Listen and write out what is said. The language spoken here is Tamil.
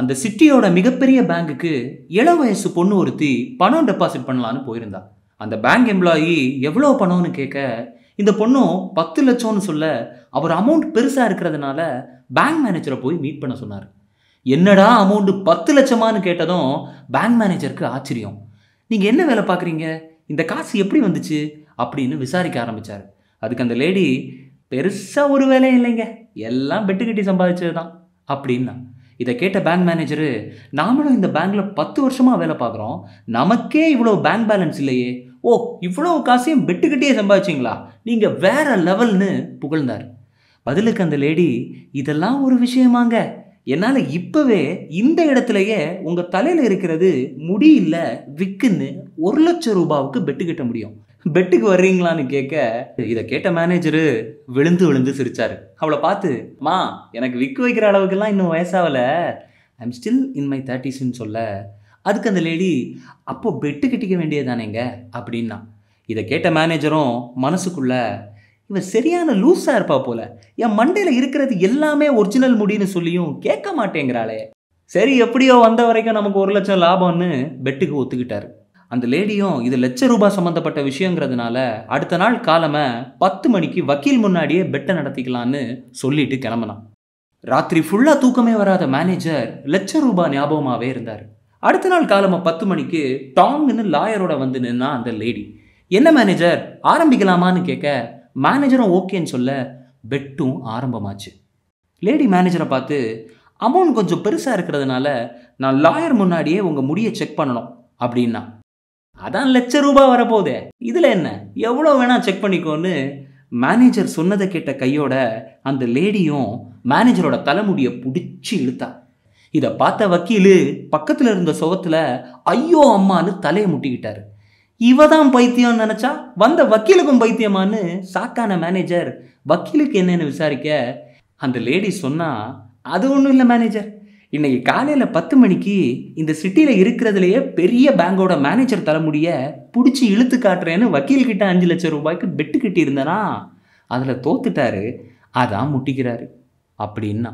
அந்த சிட்டியோட மிகப்பெரிய பேங்க்குக்கு இள வயசு பொண்ணு ஒருத்தி பணம் டெபாசிட் பண்ணலான்னு போயிருந்தா அந்த பேங்க் எம்ப்ளாயி எவ்வளோ பணம்னு கேட்க இந்த பொண்ணும் பத்து லட்சம்னு சொல்ல அவர் அமௌண்ட் பெருசாக இருக்கிறதுனால பேங்க் மேனேஜரை போய் மீட் பண்ண சொன்னார் என்னடா அமௌண்ட்டு பத்து லட்சமானு கேட்டதும் பேங்க் மேனேஜருக்கு ஆச்சரியம் நீங்கள் என்ன வேலை பார்க்குறீங்க இந்த காசு எப்படி வந்துச்சு அப்படின்னு விசாரிக்க ஆரம்பித்தார் அதுக்கு அந்த லேடி பெருசாக ஒரு வேலையும் இல்லைங்க எல்லாம் பெட்டு கட்டி சம்பாதிச்சது தான் அப்படின்னா இதை கேட்ட பேங்க் மேனேஜரு நாமளும் இந்த பேங்க்கில் பத்து வருஷமாக வேலை பார்க்குறோம் நமக்கே இவ்வளோ பேங்க் பேலன்ஸ் இல்லையே ஓ இவ்வளோ காசையும் பெட்டுக்கிட்டே சம்பாதிச்சிங்களா நீங்கள் வேற லெவல்னு புகழ்ந்தார் பதிலுக்கு அந்த லேடி இதெல்லாம் ஒரு விஷயமாங்க என்னால் இப்போவே இந்த இடத்துலையே உங்கள் தலையில் இருக்கிறது முடியல விற்குன்னு ஒரு லட்சம் ரூபாவுக்கு பெட்டு கட்ட முடியும் பெட்டுக்கு வர்றீங்களான்னு கேட்க இதை கேட்ட மேனேஜரு விழுந்து விழுந்து சிரிச்சாரு அவளை பார்த்து மா எனக்கு விக்கு வைக்கிற அளவுக்குலாம் இன்னும் வயசாகலை ஐம் ஸ்டில் இன் மை தேர்ட்டிஸ்ன்னு சொல்ல அதுக்கு அந்த லேடி அப்போ பெட்டு கட்டிக்க வேண்டியதானேங்க அப்படின்னா இதை கேட்ட மேனேஜரும் மனசுக்குள்ள இவன் சரியான லூஸாக இருப்பா போல என் மண்டையில் இருக்கிறது எல்லாமே ஒரிஜினல் முடின்னு சொல்லியும் கேட்க மாட்டேங்கிறாளே சரி எப்படியோ வந்த வரைக்கும் நமக்கு ஒரு லட்சம் லாபம்னு பெட்டுக்கு ஒத்துக்கிட்டாரு அந்த லேடியும் இது லட்ச ரூபாய் சம்மந்தப்பட்ட விஷயங்கிறதுனால அடுத்த நாள் காலமை பத்து மணிக்கு வக்கீல் முன்னாடியே பெட்டை நடத்திக்கலான்னு சொல்லிட்டு கிளம்பினான் ராத்திரி ஃபுல்லாக தூக்கமே வராத மேனேஜர் லட்ச ரூபாய் ஞாபகமாகவே இருந்தார் அடுத்த நாள் காலமாக பத்து மணிக்கு டாங்னு லாயரோட வந்து நின்னா அந்த லேடி என்ன மேனேஜர் ஆரம்பிக்கலாமான்னு கேட்க மேனேஜரும் ஓகேன்னு சொல்ல பெட்டும் ஆரம்பமாச்சு லேடி மேனேஜரை பார்த்து அமௌண்ட் கொஞ்சம் பெருசாக இருக்கிறதுனால நான் லாயர் முன்னாடியே உங்கள் முடியை செக் பண்ணணும் அப்படின்னா அதான் லட்ச ரூபாய் வரப்போகுதே இதில் என்ன எவ்வளோ வேணால் செக் பண்ணிக்கோன்னு மேனேஜர் சொன்னதை கேட்ட கையோட அந்த லேடியும் மேனேஜரோட தலைமுடியை பிடிச்சி இழுத்தா இதை பார்த்த வக்கீல் பக்கத்தில் இருந்த சுகத்தில் ஐயோ அம்மான்னு தலையை முட்டிக்கிட்டாரு இவ தான் பைத்தியம்னு நினச்சா வந்த வக்கீலுக்கும் பைத்தியமான்னு சாக்கான மேனேஜர் வக்கீலுக்கு என்னென்னு விசாரிக்க அந்த லேடி சொன்னால் அது ஒன்றும் இல்லை மேனேஜர் இன்றைக்கி காலையில் பத்து மணிக்கு இந்த சிட்டியில் இருக்கிறதுலையே பெரிய பேங்கோட மேனேஜர் தலைமுடியை பிடிச்சி இழுத்து காட்டுறேன்னு வக்கீல்கிட்ட அஞ்சு லட்சம் ரூபாய்க்கு பெட்டு கட்டியிருந்தனா அதில் தோத்துட்டாரு அதான் முட்டிக்கிறாரு அப்படின்னா